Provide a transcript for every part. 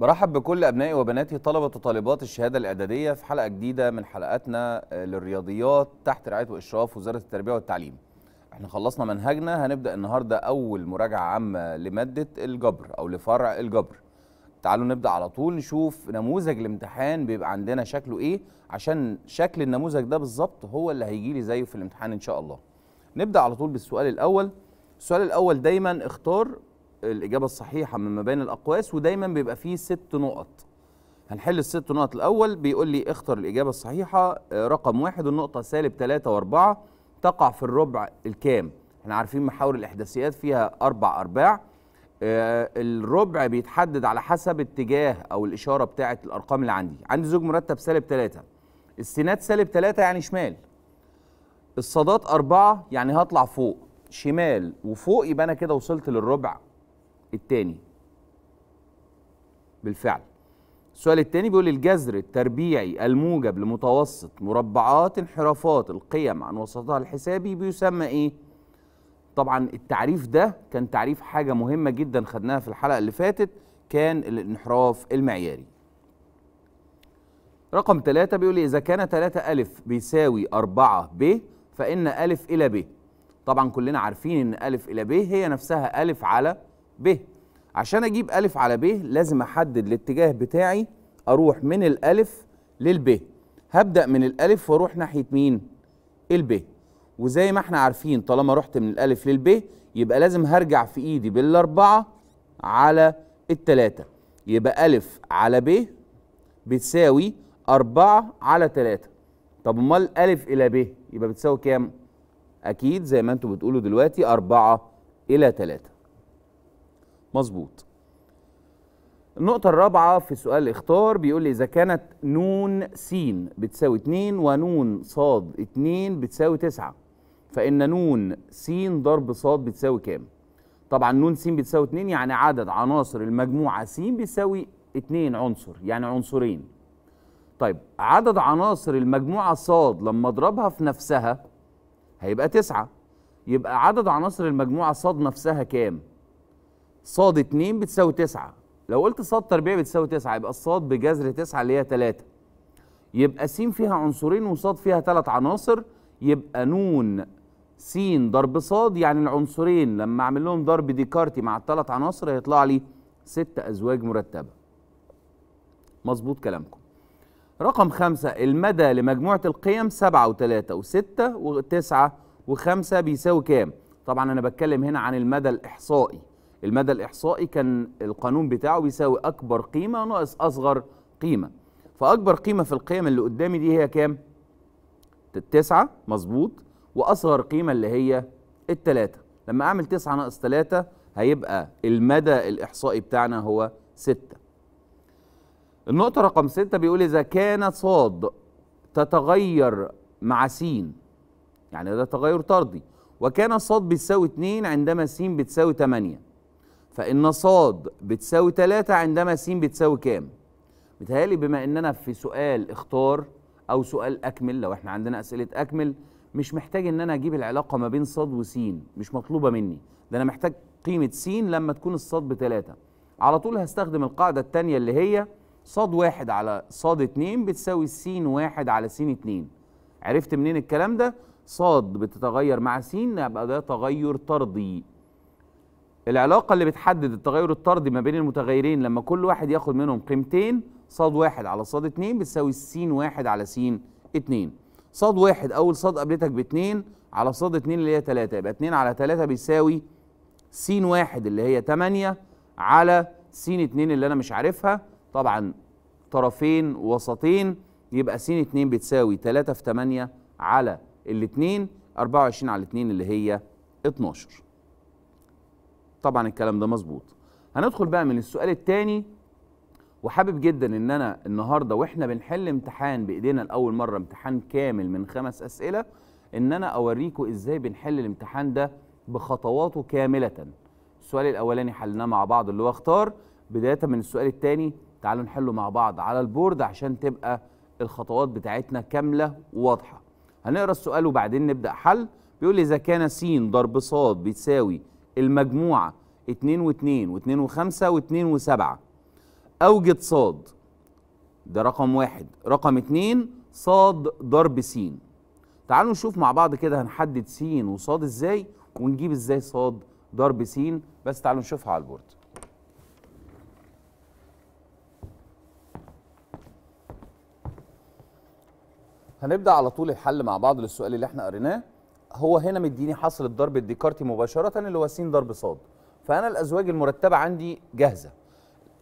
برحب بكل ابنائي وبناتي طلبه وطالبات الشهاده الاعداديه في حلقه جديده من حلقاتنا للرياضيات تحت رعايه واشراف وزاره التربيه والتعليم. احنا خلصنا منهجنا هنبدا النهارده اول مراجعه عامه لماده الجبر او لفرع الجبر. تعالوا نبدا على طول نشوف نموذج الامتحان بيبقى عندنا شكله ايه عشان شكل النموذج ده بالظبط هو اللي هيجي لي زيه في الامتحان ان شاء الله نبدا على طول بالسؤال الاول السؤال الاول دايما اختار الاجابه الصحيحه من ما بين الاقواس ودايما بيبقى فيه ست نقط هنحل الست نقط الاول بيقول لي اختر الاجابه الصحيحه آه، رقم واحد النقطه سالب 3 و4 تقع في الربع الكام احنا عارفين محاور الاحداثيات فيها اربع ارباع آه، الربع بيتحدد على حسب اتجاه او الاشاره بتاعه الارقام اللي عندي عندي زوج مرتب سالب 3 السينات سالب 3 يعني شمال الصادات 4 يعني هطلع فوق شمال وفوق يبقى انا كده وصلت للربع الثاني بالفعل السؤال الثاني بيقول الجذر التربيعي الموجب لمتوسط مربعات انحرافات القيم عن وسطها الحسابي بيسمى ايه طبعا التعريف ده كان تعريف حاجة مهمة جدا خدناها في الحلقة اللي فاتت كان الانحراف المعياري رقم 3 بيقول لي إيه، إذا كان 3 ألف بيساوي 4 ب فإن ألف إلى ب طبعا كلنا عارفين إن ألف إلى ب هي نفسها ألف على ب عشان أجيب ألف على ب لازم أحدد الاتجاه بتاعي أروح من الألف للب هبدأ من الألف وأروح ناحية مين؟ البيه وزي ما احنا عارفين طالما رحت من الالف للب يبقى لازم هرجع في ايدي بالاربعه على التلاته يبقى الف على ب بتساوي أربعة على تلاته طب امال الف الى ب يبقى بتساوي كام؟ اكيد زي ما انتوا بتقولوا دلوقتي أربعة الى تلاته مظبوط النقطة الرابعة في سؤال الاختار بيقول لي إذا كانت نون س بتساوي اتنين ونون ص اتنين بتساوي تسعة فإن نون س ضرب ص بتساوي كام؟ طبعا نون س بتساوي 2 يعني عدد عناصر المجموعة س بيساوي 2 عنصر يعني عنصرين طيب عدد عناصر المجموعة ص لما اضربها في نفسها هيبقى 9 يبقى عدد عناصر المجموعة ص نفسها كام؟ ص 2 بتساوي 9 لو قلت ص تربيع بتساوي 9 يبقى الصاد بجذر 9 اللي هي 3 يبقى س فيها عنصرين وصاد فيها تلات عناصر يبقى نون س ضرب ص يعني العنصرين لما اعمل لهم ضرب ديكارتي مع الثلاث عناصر هيطلع لي ست ازواج مرتبه مظبوط كلامكم رقم خمسة المدى لمجموعة القيم سبعة وثلاثه وستة وتسعة وخمسة بيساوي كام؟ طبعا أنا بتكلم هنا عن المدى الإحصائي المدى الإحصائي كان القانون بتاعه بيساوي أكبر قيمة ناقص أصغر قيمة فأكبر قيمة في القيم اللي قدامي دي هي كام؟ تسعة مظبوط واصغر قيمه اللي هي الثلاثه لما اعمل 9 ناقص 3 هيبقى المدى الاحصائي بتاعنا هو 6 النقطه رقم 6 بيقول اذا كانت ص تتغير مع س يعني ده تغير طردي وكان ص بتساوي 2 عندما س بتساوي 8 فإن ص بتساوي 3 عندما س بتساوي كام؟ متهيألي بما إننا في سؤال اختار أو سؤال أكمل لو إحنا عندنا أسئلة أكمل مش محتاج ان انا اجيب العلاقه ما بين صاد وسين مش مطلوبه مني ده انا محتاج قيمه سين لما تكون الصاد بثلاثة على طول هستخدم القاعده الثانيه اللي هي صاد واحد على صاد اتنين بتساوي سين واحد على سين اتنين عرفت منين الكلام ده صاد بتتغير مع سين يبقى ده تغير طردي العلاقه اللي بتحدد التغير الطردي ما بين المتغيرين لما كل واحد ياخد منهم قيمتين صاد واحد على صاد اتنين بتساوي سين واحد على سين اتنين صاد واحد اول صاد قابلتك باتنين على صاد اتنين اللي هي تلاته يبقى اتنين على تلاته بيساوي س واحد اللي هي تمانيه على س اتنين اللي انا مش عارفها طبعا طرفين وسطين يبقى س اتنين بتساوي تلاته في تمانيه على الاتنين اربعة وعشرين على الاتنين اللي هي اتناشر طبعا الكلام ده مظبوط هندخل بقى من السؤال الثاني وحابب جدا ان انا النهارده واحنا بنحل امتحان بايدينا لاول مره امتحان كامل من خمس اسئله ان انا اوريكم ازاي بنحل الامتحان ده بخطواته كامله السؤال الاولاني حلناه مع بعض اللي هو اختار بدايه من السؤال الثاني تعالوا نحله مع بعض على البورد عشان تبقى الخطوات بتاعتنا كامله وواضحه هنقرا السؤال وبعدين نبدا حل بيقول لي اذا كان س ضرب ص بتساوي المجموعه 2 و2 و2 و5 و2 و7 اوجد صاد ده رقم واحد رقم اتنين صاد ضرب س تعالوا نشوف مع بعض كده هنحدد س وصاد ازاي ونجيب ازاي صاد ضرب س بس تعالوا نشوفها على البورد هنبدا على طول الحل مع بعض للسؤال اللي احنا قريناه هو هنا مديني حصل الضرب الديكارتي مباشره اللي هو س ضرب ص فانا الازواج المرتبه عندي جاهزه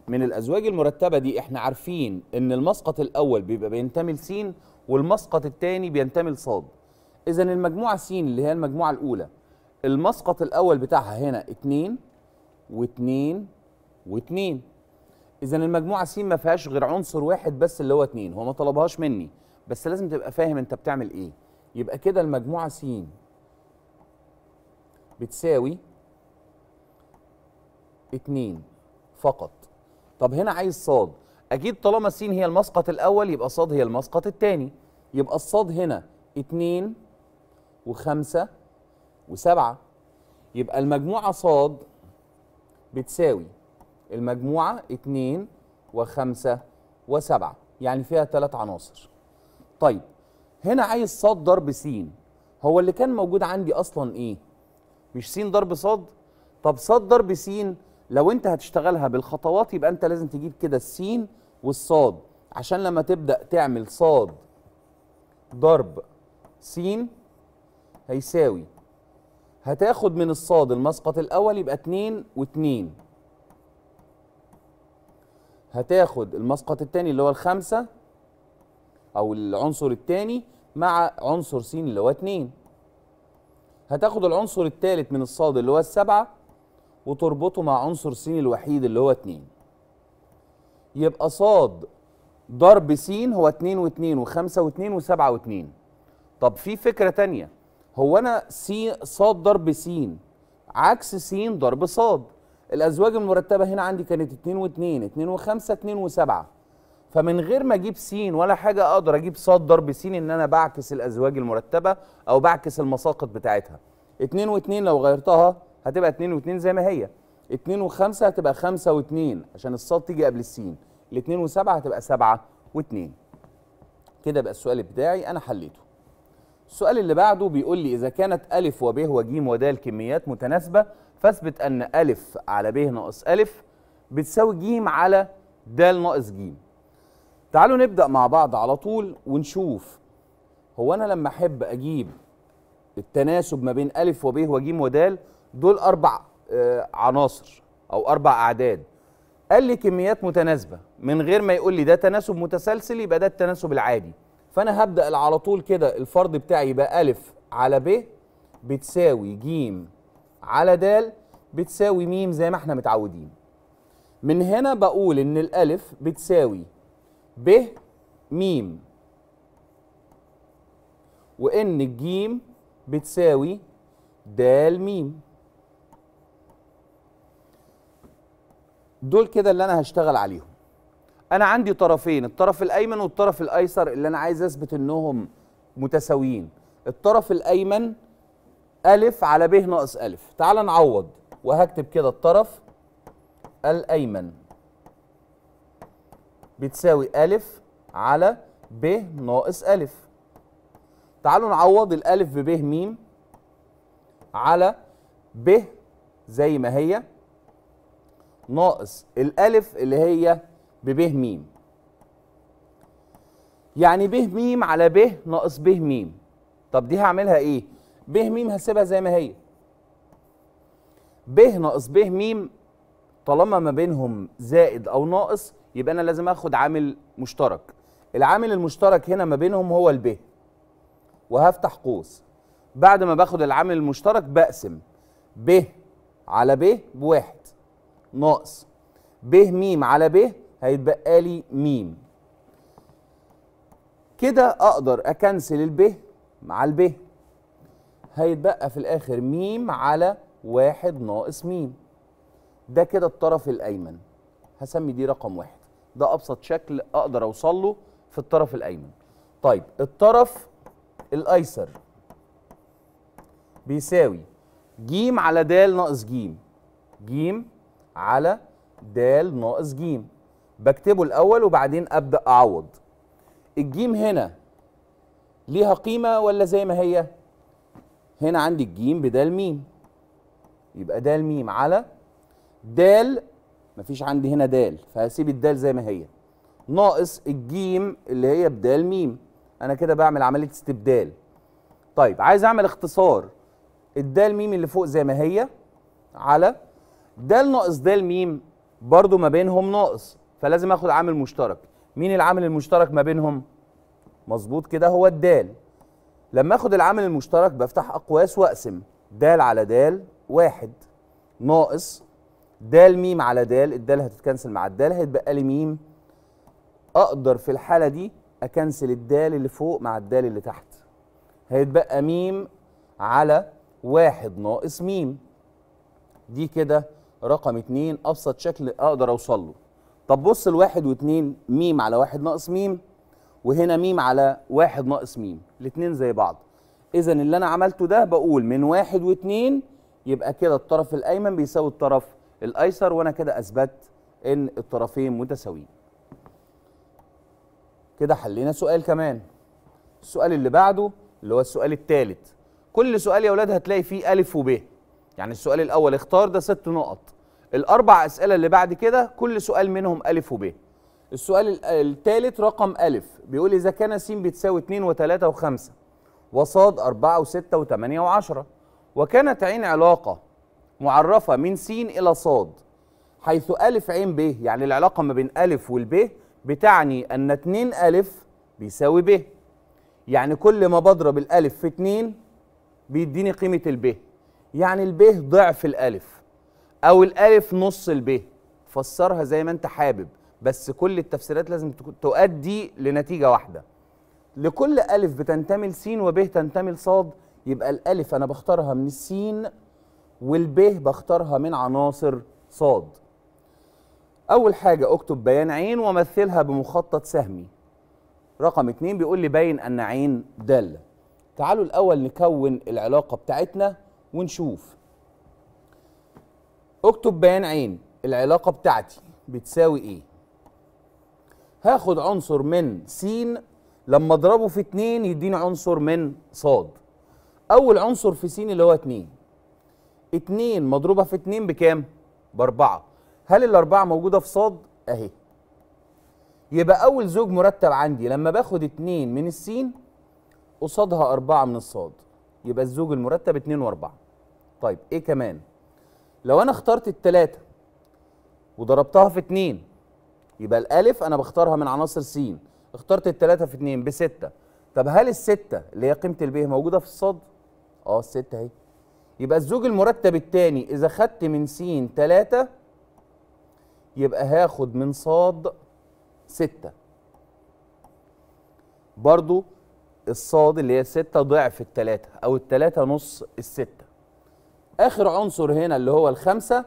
من الازواج المرتبه دي احنا عارفين ان المسقط الاول بيبقى بينتمي س والمسقط الثاني بينتمي لصاد اذا المجموعه س اللي هي المجموعه الاولى المسقط الاول بتاعها هنا 2 و2 و2 اذا المجموعه س ما فيهاش غير عنصر واحد بس اللي هو 2 هو ما طلبهاش مني بس لازم تبقى فاهم انت بتعمل ايه يبقى كده المجموعه س بتساوي 2 فقط طب هنا عايز صاد اكيد طالما س هي المسقط الاول يبقى صاد هي المسقط الثاني يبقى الصاد هنا 2 و5 و7 يبقى المجموعه صاد بتساوي المجموعه 2 و5 و7 يعني فيها ثلاث عناصر طيب هنا عايز صاد ضرب س هو اللي كان موجود عندي اصلا ايه مش س ضرب صاد طب صاد ضرب س لو انت هتشتغلها بالخطوات يبقى انت لازم تجيب كده السين والصاد عشان لما تبدا تعمل صاد ضرب سين هيساوي هتاخد من الصاد المسقط الاول يبقى 2 و2 هتاخد المسقط الثاني اللي هو الخمسه او العنصر الثاني مع عنصر س اللي هو 2 هتاخد العنصر الثالث من الصاد اللي هو السبعه وتربطه مع عنصر س الوحيد اللي هو 2 يبقى ص ضرب س هو 2 و2 و5 و2 و7 و2 طب في فكره ثانيه هو انا س ص ضرب س عكس س ضرب ص الازواج المرتبه هنا عندي كانت 2 و2 2 و5 2 و7 فمن غير ما اجيب س ولا حاجه اقدر اجيب ص ضرب س ان انا بعكس الازواج المرتبه او بعكس المساقط بتاعتها 2 و2 لو غيرتها هتبقى 2 و2 زي ما هي 2 و5 هتبقى 5 و2 عشان الصاد تيجي قبل السين ال2 و7 هتبقى 7 و2 كده بقى السؤال بتاعي انا حليته السؤال اللي بعده بيقول لي اذا كانت ا وب وج ود الكميات متناسبه فاثبت ان ا على ب ناقص ا بتساوي ج على د ناقص ج تعالوا نبدا مع بعض على طول ونشوف هو انا لما احب اجيب التناسب ما بين ا وب وج ودال دول اربع آه، عناصر او اربع اعداد قال لي كميات متناسبه من غير ما يقول لي ده تناسب متسلسل يبقى ده التناسب العادي فانا هبدا على طول كده الفرض بتاعي يبقى الف على ب بتساوي ج على د بتساوي م زي ما احنا متعودين من هنا بقول ان الالف بتساوي ب م وان الجيم بتساوي د م دول كده اللي انا هشتغل عليهم انا عندي طرفين الطرف الايمن والطرف الايسر اللي انا عايز اثبت انهم متساويين الطرف الايمن الف على ب ناقص الف تعال نعوض وهكتب كده الطرف الايمن بتساوي الف على ب ناقص الف تعالوا نعوض الالف ب ميم على ب زي ما هي ناقص الالف اللي هي ب م يعني ب م على ب ناقص ب م طب دي هعملها ايه ب م هسيبها زي ما هي ب ناقص ب م طالما ما بينهم زائد او ناقص يبقى انا لازم اخد عامل مشترك العامل المشترك هنا ما بينهم هو ال ب وهفتح قوس بعد ما باخد العامل المشترك بقسم ب على ب بواحد ناقص ب م على ب هيتبقى لي م كده اقدر اكنسل الب مع الب هيتبقى في الاخر م على واحد ناقص م ده كده الطرف الايمن هسمي دي رقم واحد ده ابسط شكل اقدر اوصل له في الطرف الايمن طيب الطرف الايسر بيساوي ج على د ناقص ج ج على د ناقص ج بكتبه الاول وبعدين ابدا اعوض الجيم هنا ليها قيمه ولا زي ما هي هنا عندي الجيم بدال ميم يبقى دال ميم على دال مفيش عندي هنا دال فهسيب الدال زي ما هي ناقص الجيم اللي هي بدال ميم انا كده بعمل عمليه استبدال طيب عايز اعمل اختصار الدال ميم اللي فوق زي ما هي على د ناقص د ميم برضو ما بينهم ناقص فلازم اخد عامل مشترك مين العامل المشترك ما بينهم مظبوط كده هو الدال لما اخد العامل المشترك بفتح اقواس واقسم دال على دال واحد ناقص دال ميم على دال الدال هتتكنسل مع الدال هيتبقى لي ميم اقدر في الحاله دي اكنسل الدال اللي فوق مع الدال اللي تحت هيتبقى ميم على واحد ناقص ميم دي كده رقم 2 ابسط شكل اقدر اوصل له طب بص لواحد واتنين ميم على واحد ناقص ميم وهنا ميم على واحد ناقص ميم الاتنين زي بعض اذا اللي انا عملته ده بقول من واحد واتنين يبقى كده الطرف الايمن بيساوي الطرف الايسر وانا كده اثبت ان الطرفين متساويين كده حلينا سؤال كمان السؤال اللي بعده اللي هو السؤال الثالث كل سؤال يا اولاد هتلاقي فيه الف وب يعني السؤال الاول اختار ده ست نقط الاربع اسئله اللي بعد كده كل سؤال منهم الف وب السؤال الثالث رقم الف بيقول اذا كان س بتساوي 2 و3 و5 وص 4 و6 و8 و10 وكانت عين علاقه معرفه من س الى ص حيث ألف ع ب يعني العلاقة ما بين ألف والب بتعني أن 2 ألف بيساوي ب يعني كل ما بضرب الألف في 2 بيديني قيمة الب يعني الب ضعف الالف او الالف نص الب فسرها زي ما انت حابب بس كل التفسيرات لازم تؤدي لنتيجه واحده لكل الف بتنتمي لسين ب تنتمي لصاد يبقى الالف انا بختارها من السين والب بختارها من عناصر صاد اول حاجه اكتب بيان عين ومثلها بمخطط سهمي رقم اتنين بيقول لي بين ان عين داله تعالوا الاول نكون العلاقه بتاعتنا ونشوف اكتب بيان عين العلاقة بتاعتي بتساوي ايه هاخد عنصر من س لما اضربه في اتنين يديني عنصر من ص اول عنصر في س اللي هو اتنين اتنين مضروبه في اتنين بكام باربعة هل الاربعة موجودة في صاد اهي يبقى اول زوج مرتب عندي لما باخد اتنين من السين قصادها اربعة من الصاد يبقى الزوج المرتب اتنين واربعة طيب ايه كمان لو انا اخترت التلاتة وضربتها في اتنين يبقى الالف انا بختارها من عناصر س اخترت التلاتة في اتنين بستة طب هل الستة اللي هي قيمة البيه موجودة في الصاد؟ اه الستة اهي يبقى الزوج المرتب الثاني اذا خدت من س تلاتة يبقى هاخد من صاد ستة برضو الصاد اللي هي ستة ضعف التلاتة او التلاتة نص الستة اخر عنصر هنا اللي هو الخمسه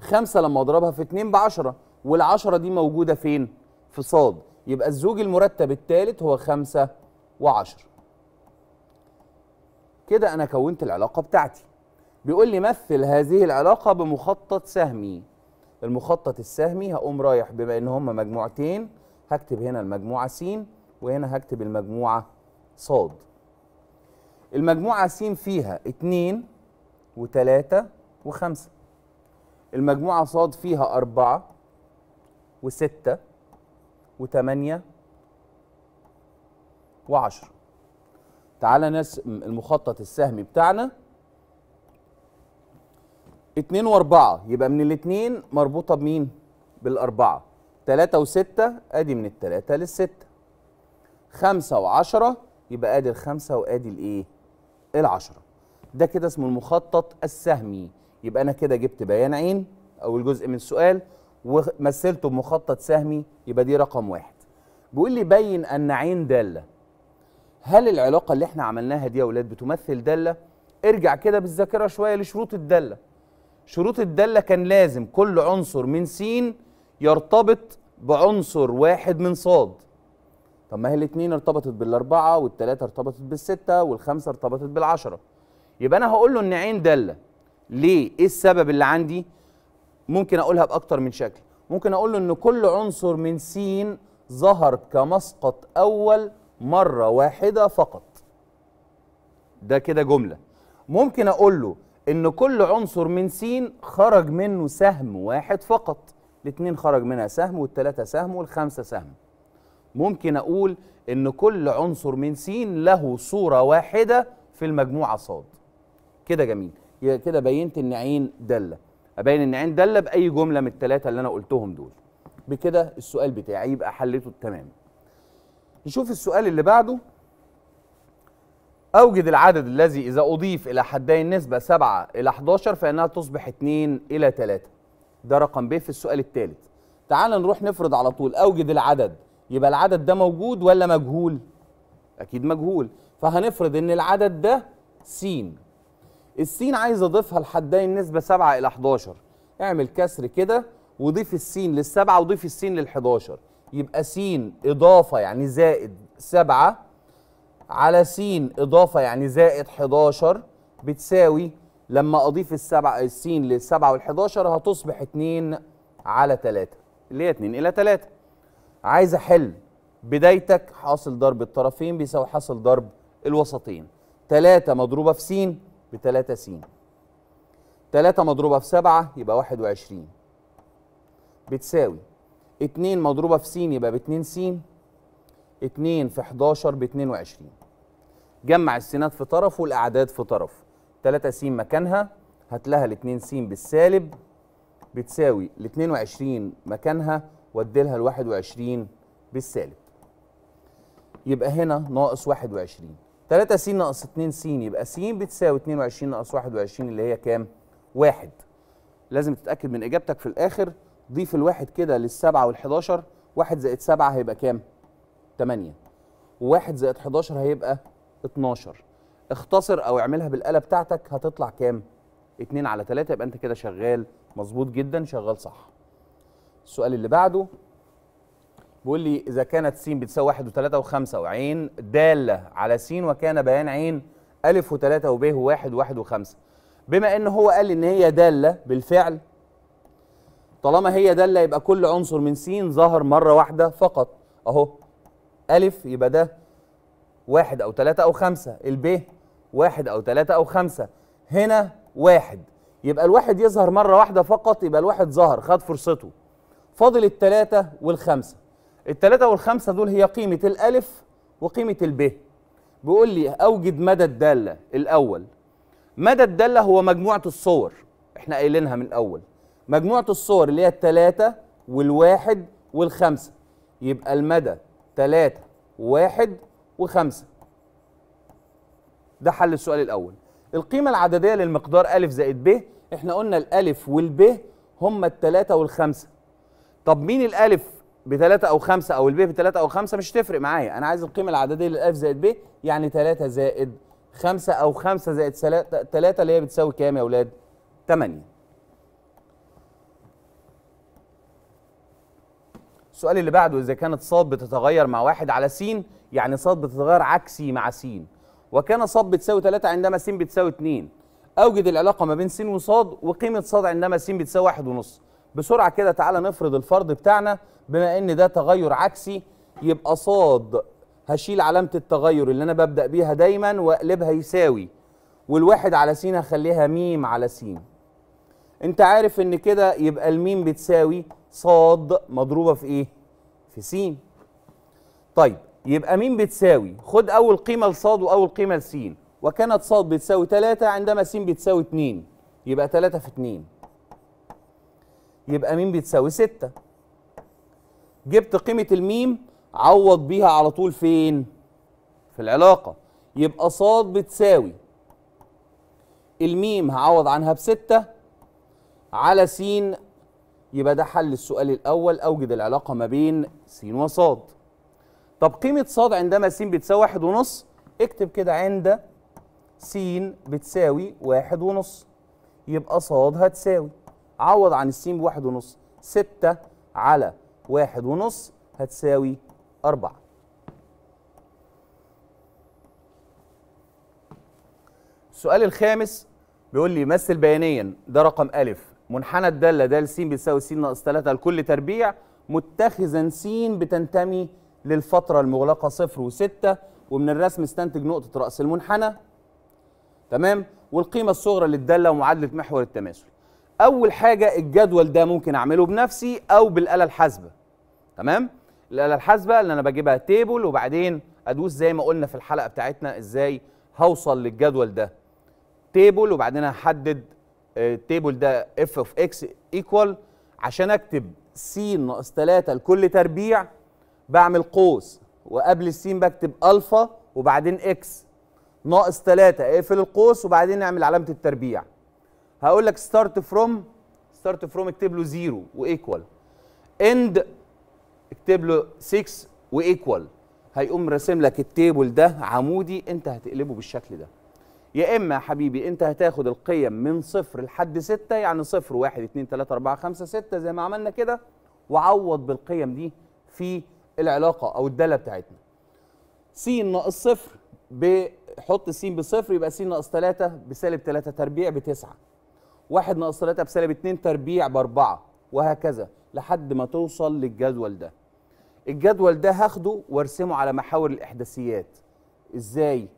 خمسه لما اضربها في اتنين بعشره 10 والعشرة دي موجوده فين؟ في صاد يبقى الزوج المرتب الثالث هو خمسة وعشرة كده انا كونت العلاقه بتاعتي بيقول لي مثل هذه العلاقه بمخطط سهمي المخطط السهمي هقوم رايح بما ان هما مجموعتين هكتب هنا المجموعه س وهنا هكتب المجموعه ص المجموعه س فيها 2 وتلاتة وخمسة المجموعة صاد فيها أربعة وستة وتمانية وعشرة تعالى نرسم المخطط السهمي بتاعنا اتنين واربعة يبقى من الاتنين مربوطة بمين؟ بالأربعة تلاتة وستة أدي من التلاتة للستة خمسة وعشرة يبقى أدي الخمسة وأدي الإيه؟ العشرة ده كده اسمه المخطط السهمي يبقى انا كده جبت بيان عين اول جزء من السؤال ومثلته بمخطط سهمي يبقى دي رقم واحد بيقول لي بين ان عين داله هل العلاقه اللي احنا عملناها دي يا اولاد بتمثل داله ارجع كده بالذاكره شويه لشروط الداله شروط الداله كان لازم كل عنصر من س يرتبط بعنصر واحد من ص طب ما هي الاثنين ارتبطت بالاربعه والثلاثه ارتبطت بالسته والخمسه ارتبطت بالعشره يبقى انا هقول له ان عين داله ليه ايه السبب اللي عندي ممكن اقولها باكتر من شكل ممكن اقول له ان كل عنصر من س ظهر كمسقط اول مره واحده فقط ده كده جمله ممكن اقول له ان كل عنصر من س خرج منه سهم واحد فقط الاثنين خرج منها سهم والثلاثه سهم والخمسه سهم ممكن اقول ان كل عنصر من س له صوره واحده في المجموعه صاد كده جميل يبقى كده بينت ان عين داله ابين ان عين داله باي جمله من الثلاثه اللي انا قلتهم دول بكده السؤال بتاعي يبقى حليته تمام نشوف السؤال اللي بعده أوجد العدد الذي إذا أضيف إلى حدي النسبة 7 إلى 11 فإنها تصبح 2 إلى 3 ده رقم ب في السؤال الثالث تعال نروح نفرض على طول أوجد العدد يبقى العدد ده موجود ولا مجهول؟ أكيد مجهول فهنفرض إن العدد ده س السين عايز اضيفها لحد لحدي النسبه 7 الى 11 اعمل كسر كده وضيف السين للسبعه وضيف السين لل 11 يبقى س اضافه يعني زائد 7 على س اضافه يعني زائد 11 بتساوي لما اضيف السبعه السين للسبعه وال 11 هتصبح 2 على 3 اللي هي 2 الى 3 عايز احل بدايتك حاصل ضرب الطرفين بيساوي حاصل ضرب الوسطين 3 مضروبه في س بتلاتة س تلاتة مضروبة في سبعة يبقى واحد وعشرين بتساوي اتنين مضروبة في س يبقى باتنين س اتنين في حداشر باتنين وعشرين جمع السينات في طرف والأعداد في طرف تلاتة س مكانها هات لها الاتنين س بالسالب بتساوي الاتنين وعشرين مكانها ودي لها الواحد وعشرين بالسالب يبقى هنا ناقص واحد وعشرين 3 س ناقص 2 س يبقى س بتساوي 22 ناقص 21 اللي هي كام؟ 1 لازم تتاكد من اجابتك في الاخر ضيف الواحد كده للسبعه وال11 1 زائد 7 هيبقى كام؟ 8 و1 زائد 11 هيبقى 12 اختصر او اعملها بالاله بتاعتك هتطلع كام؟ 2 على 3 يبقى انت كده شغال مظبوط جدا شغال صح. السؤال اللي بعده بيقول لي اذا كانت س بتساوي 1 و3 و5 وعين داله على س وكان بيان عين أ و3 وب و1 و1 و5 بما ان هو قال ان هي داله بالفعل طالما هي داله يبقى كل عنصر من س ظهر مره واحده فقط اهو أ يبقى ده واحد او 3 او 5 الب واحد او 3 او 5 هنا واحد يبقى الواحد يظهر مره واحده فقط يبقى الواحد ظهر خد فرصته فاضل الثلاثه والخمسه التلاتة والخمسة دول هي قيمة الألف وقيمة الب بيقول لي أوجد مدى الدالة الأول مدى الدالة هو مجموعة الصور احنا قايلينها من الأول مجموعة الصور اللي هي التلاتة والواحد والخمسة يبقى المدى تلاتة واحد وخمسة ده حل السؤال الأول القيمة العددية للمقدار أ زائد ب احنا قلنا الألف والب هما التلاتة والخمسة طب مين الألف بثلاثة أو خمسة أو البي بثلاثة أو خمسة مش تفرق معايا أنا عايز القيمة العددية للألف زائد بي يعني ثلاثة زائد خمسة أو خمسة زائد ثلاثة اللي هي بتساوي كام يا أولاد؟ تمانية السؤال اللي بعده إذا كانت صاد بتتغير مع واحد على سين يعني صاد بتتغير عكسي مع سين وكان صاد بتساوي ثلاثة عندما سين بتساوي 2 أوجد العلاقة ما بين سين وصاد وقيمة صاد عندما سين بتساوي واحد 1.5 بسرعه كده تعالى نفرض الفرض بتاعنا بما ان ده تغير عكسي يبقى صاد هشيل علامه التغير اللي انا ببدا بيها دايما واقلبها يساوي والواحد على س هخليها م على س انت عارف ان كده يبقى الميم بتساوي صاد مضروبه في ايه في س طيب يبقى م بتساوي خد اول قيمه لصاد واول قيمه لس وكانت صاد بتساوي 3 عندما س بتساوي 2 يبقى 3 في 2 يبقى مين بتساوي 6 جبت قيمة الميم عوض بيها على طول فين؟ في العلاقة يبقى صاد بتساوي الميم هعوض عنها بستة على س يبقى ده حل السؤال الأول أوجد العلاقة ما بين س وصاد طب قيمة صاد عندما س بتساوي واحد ونص اكتب كده عند س بتساوي واحد ونص يبقى صاد هتساوي عوض عن السين بواحد ونص ستة على واحد ونص هتساوي أربعة السؤال الخامس بيقول لي مثل بيانيا ده رقم ألف منحنى الدالة دال س بتساوي س ناقص 3 لكل تربيع متخذا س بتنتمي للفترة المغلقة صفر وستة ومن الرسم استنتج نقطة رأس المنحنى تمام والقيمة الصغرى للدالة ومعادلة محور التماثل اول حاجه الجدول ده ممكن اعمله بنفسي او بالاله الحاسبه تمام الاله الحاسبه اللي انا بجيبها تيبل وبعدين ادوس زي ما قلنا في الحلقه بتاعتنا ازاي هوصل للجدول ده تيبل وبعدين هحدد التيبل آه، ده اف اوف اكس ايكوال عشان اكتب س ناقص 3 لكل تربيع بعمل قوس وقبل السين بكتب الفا وبعدين اكس ناقص 3 اقفل القوس وبعدين نعمل علامه التربيع هقول لك ستارت فروم ستارت فروم اكتب له 0 وايكوال اند اكتب له 6 وايكوال هيقوم راسم لك التيبل ده عمودي انت هتقلبه بالشكل ده يا اما يا حبيبي انت هتاخد القيم من صفر لحد ستة يعني صفر واحد اثنين ثلاثه اربعة خمسة ستة زي ما عملنا كده وعوض بالقيم دي في العلاقة او الدالة بتاعتنا س ناقص صفر بحط س بصفر يبقى س ناقص ثلاثه بسالب ثلاثه تربيع بتسعة واحد ناقص ثلاثة بسالب اتنين تربيع باربعه وهكذا لحد ما توصل للجدول ده الجدول ده هاخده وارسمه على محاور الاحداثيات ازاي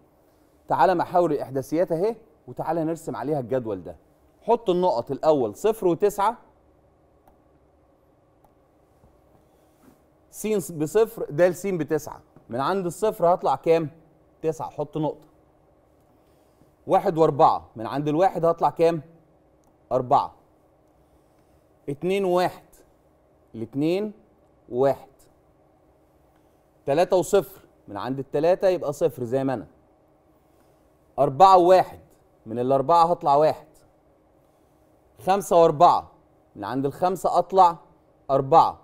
تعالى محاور الاحداثيات اهي وتعالى نرسم عليها الجدول ده حط النقط الاول صفر وتسعة س بصفر د س بتسعة من عند الصفر هطلع كام تسعة حط نقطة واحد واربعة من عند الواحد هطلع كام أربعة اتنين واحد الاتنين واحد تلاتة وصفر من عند التلاتة يبقى صفر زي ما أنا أربعة وواحد من الأربعة هطلع واحد خمسة وأربعة من عند الخمسة أطلع أربعة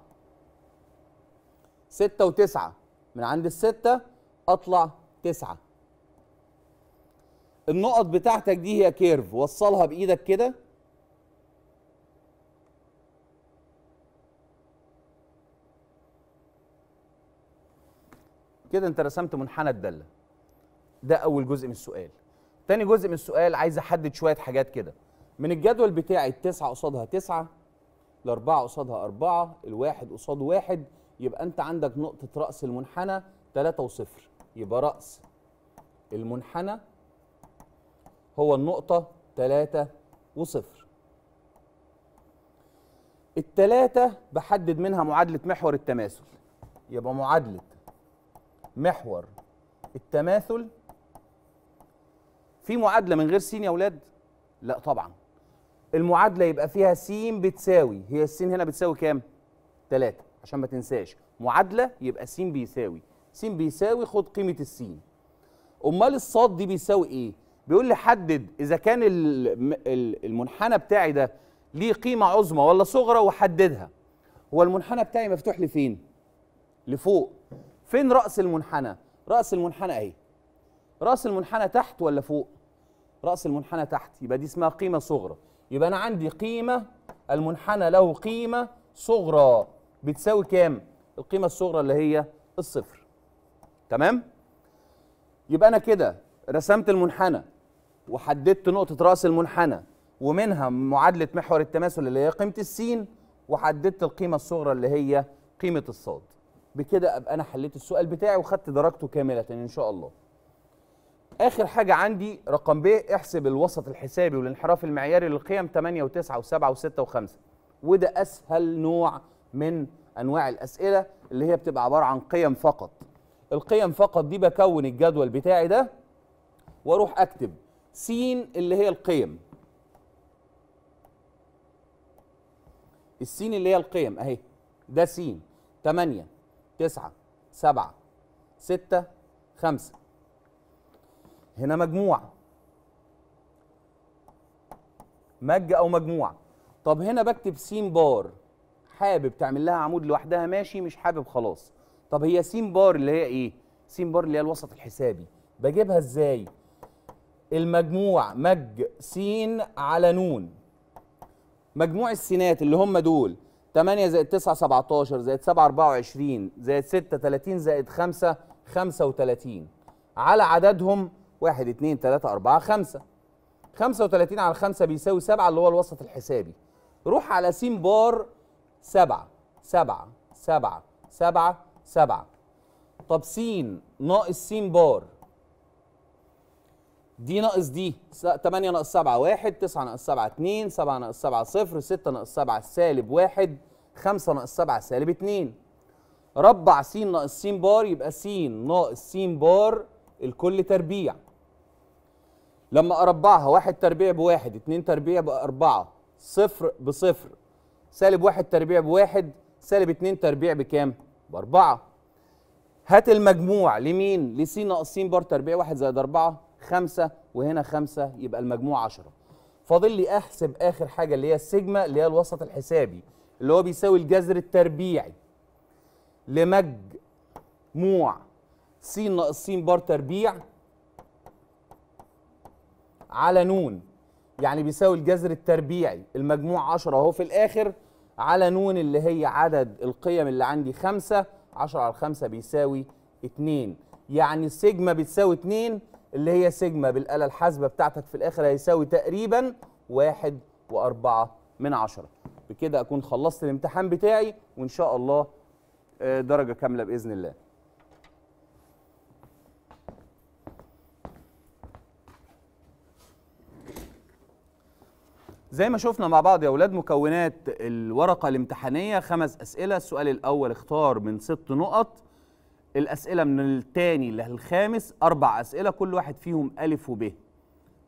ستة وتسعة من عند الستة أطلع تسعة النقط بتاعتك دي هي كيرف وصلها بإيدك كده كده انت رسمت منحنى الداله ده اول جزء من السؤال تاني جزء من السؤال عايز احدد شويه حاجات كده من الجدول بتاعي التسعة قصادها تسعة الأربعة قصادها أربعة الواحد قصاد واحد يبقى أنت عندك نقطة رأس المنحنى تلاتة وصفر يبقى رأس المنحنى هو النقطة تلاتة وصفر التلاتة بحدد منها معادلة محور التماثل يبقى معادلة محور التماثل في معادله من غير سين يا اولاد لا طبعا المعادله يبقى فيها س بتساوي هي السين هنا بتساوي كام تلاتة عشان ما تنساش معادله يبقى س بيساوي س بيساوي خد قيمه السين امال الصاد دي بيساوي ايه بيقول لي حدد اذا كان المنحنى بتاعي ده ليه قيمه عظمى ولا صغرى وحددها هو المنحنى بتاعي مفتوح لفين لفوق فين راس المنحنى راس المنحنى اهي راس المنحنى تحت ولا فوق راس المنحنى تحت يبقى دي اسمها قيمه صغرى يبقى انا عندي قيمه المنحنى له قيمه صغرى بتساوي كام القيمه الصغرى اللي هي الصفر تمام يبقى انا كده رسمت المنحنى وحددت نقطه راس المنحنى ومنها معادله محور التماثل اللي هي قيمه السين وحددت القيمه الصغرى اللي هي قيمه الصاد بكده ابقى انا حليت السؤال بتاعي وخدت درجته كامله ان شاء الله اخر حاجه عندي رقم ب احسب الوسط الحسابي والانحراف المعياري للقيم 8 و9 و7 و6 و5 وده اسهل نوع من انواع الاسئله اللي هي بتبقى عباره عن قيم فقط القيم فقط دي بكون الجدول بتاعي ده واروح اكتب س اللي هي القيم السين اللي هي القيم اهي ده س 8 تسعة سبعة ستة خمسة هنا مجموعة مج أو مجموعة طب هنا بكتب س بار حابب تعمل لها عمود لوحدها ماشي مش حابب خلاص طب هي س بار اللي هي ايه س بار اللي هي الوسط الحسابي بجيبها ازاي المجموع مج س على نون مجموع السينات اللي هم دول 8 زائد 9 17 زائد 7 24 زائد 6 30 زائد 5 35 على عددهم 1 2 3 4 5 35 على 5 بيساوي 7 اللي هو الوسط الحسابي روح على س بار 7 7 7 7 7 طب س ناقص س بار دي ناقص دي 8 ناقص 7 1 9 ناقص 7 2 7 ناقص 7 0 6 ناقص 7 سالب 1 5 ناقص 7 سالب 2 ربع س ناقص س بار يبقى س ناقص س بار الكل تربيع لما اربعها 1 تربيع بواحد 2 تربيع بأربعة صفر بصفر سالب 1 تربيع بواحد سالب 2 تربيع بكام؟ بأربعة هات المجموع لمين؟ لس ناقص س بار تربيع 1 زائد 4 خمسة وهنا خمسة يبقى المجموع عشرة فاضل لي أحسب آخر حاجة اللي هي السيجما اللي هي الوسط الحسابي اللي هو بيساوي الجذر التربيعي لمج موع س ناقص س بار تربيع على نون يعني بيساوي الجذر التربيعي المجموع 10 اهو في الاخر على نون اللي هي عدد القيم اللي عندي 5 10 على 5 بيساوي 2 يعني السيجما بتساوي 2 اللي هي سيجما بالآلة الحاسبة بتاعتك في الآخر هيساوي تقريبا واحد وأربعة من عشرة بكده أكون خلصت الامتحان بتاعي وإن شاء الله آه، درجة كاملة بإذن الله زي ما شفنا مع بعض يا أولاد مكونات الورقة الامتحانية خمس أسئلة السؤال الأول اختار من ست نقط الأسئلة من الثاني للخامس أربع أسئلة كل واحد فيهم ألف وب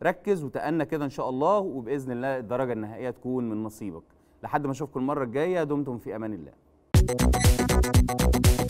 ركز وتأنى كده إن شاء الله وبإذن الله الدرجة النهائية تكون من نصيبك لحد ما أشوفكم المرة الجاية دمتم في أمان الله